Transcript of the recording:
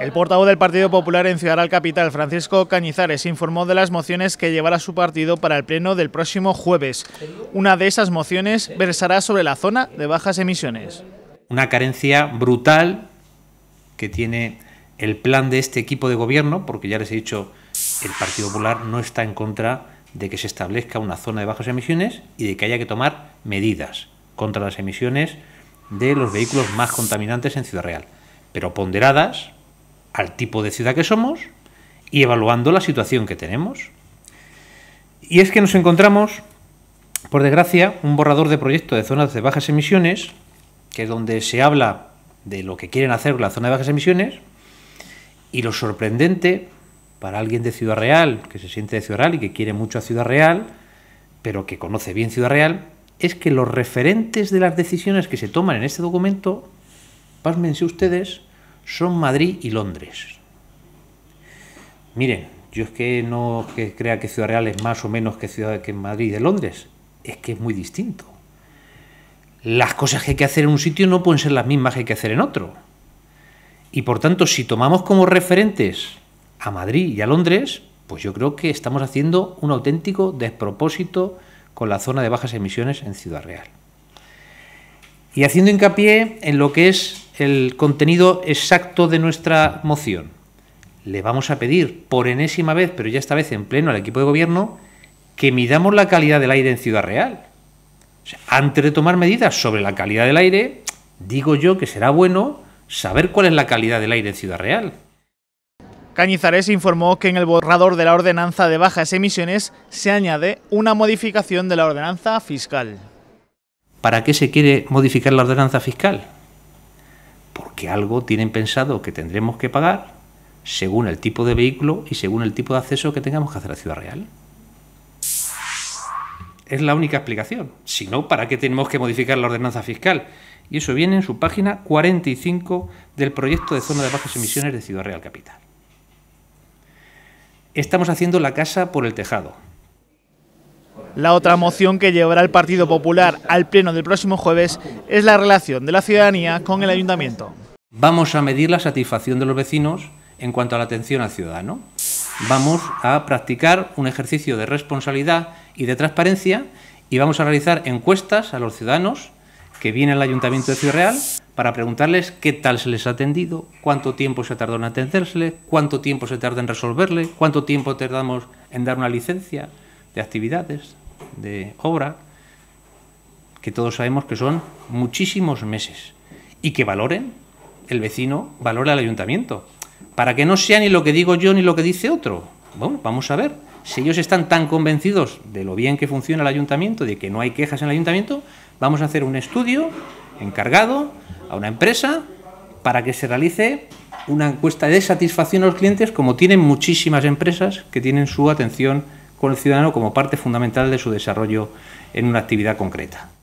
El portavoz del Partido Popular en Ciudad Real Capital, Francisco Cañizares, informó de las mociones que llevará su partido para el pleno del próximo jueves. Una de esas mociones versará sobre la zona de bajas emisiones. Una carencia brutal que tiene el plan de este equipo de gobierno, porque ya les he dicho, el Partido Popular no está en contra de que se establezca una zona de bajas emisiones y de que haya que tomar medidas contra las emisiones de los vehículos más contaminantes en Ciudad Real pero ponderadas al tipo de ciudad que somos y evaluando la situación que tenemos. Y es que nos encontramos, por desgracia, un borrador de proyecto de zonas de bajas emisiones, que es donde se habla de lo que quieren hacer con la zona de bajas emisiones, y lo sorprendente para alguien de Ciudad Real, que se siente de Ciudad Real y que quiere mucho a Ciudad Real, pero que conoce bien Ciudad Real, es que los referentes de las decisiones que se toman en este documento Pásmense ustedes, son Madrid y Londres. Miren, yo es que no que crea que Ciudad Real es más o menos que, ciudad, que Madrid y de Londres, es que es muy distinto. Las cosas que hay que hacer en un sitio no pueden ser las mismas que hay que hacer en otro. Y por tanto, si tomamos como referentes a Madrid y a Londres, pues yo creo que estamos haciendo un auténtico despropósito con la zona de bajas emisiones en Ciudad Real. Y haciendo hincapié en lo que es el contenido exacto de nuestra moción. Le vamos a pedir por enésima vez, pero ya esta vez en pleno al equipo de gobierno, que midamos la calidad del aire en Ciudad Real. antes de tomar medidas sobre la calidad del aire, digo yo que será bueno saber cuál es la calidad del aire en Ciudad Real. Cañizares informó que en el borrador de la ordenanza de bajas emisiones se añade una modificación de la ordenanza fiscal. ¿Para qué se quiere modificar la ordenanza fiscal? algo tienen pensado que tendremos que pagar según el tipo de vehículo y según el tipo de acceso que tengamos que hacer a Ciudad Real. Es la única explicación. Si no, ¿para qué tenemos que modificar la ordenanza fiscal? Y eso viene en su página 45 del proyecto de zona de bajas emisiones de Ciudad Real Capital. Estamos haciendo la casa por el tejado. La otra moción que llevará el Partido Popular al Pleno del próximo jueves es la relación de la ciudadanía con el Ayuntamiento. Vamos a medir la satisfacción de los vecinos en cuanto a la atención al ciudadano. Vamos a practicar un ejercicio de responsabilidad y de transparencia y vamos a realizar encuestas a los ciudadanos que vienen al Ayuntamiento de Ciudad Real para preguntarles qué tal se les ha atendido, cuánto tiempo se tardó en atendérsele, cuánto tiempo se tarda en resolverle, cuánto tiempo tardamos en dar una licencia de actividades, de obra, que todos sabemos que son muchísimos meses, y que valoren el vecino valora al ayuntamiento. Para que no sea ni lo que digo yo ni lo que dice otro. Bueno, vamos a ver. Si ellos están tan convencidos de lo bien que funciona el ayuntamiento, de que no hay quejas en el ayuntamiento, vamos a hacer un estudio encargado a una empresa para que se realice una encuesta de satisfacción a los clientes, como tienen muchísimas empresas que tienen su atención con el ciudadano como parte fundamental de su desarrollo en una actividad concreta.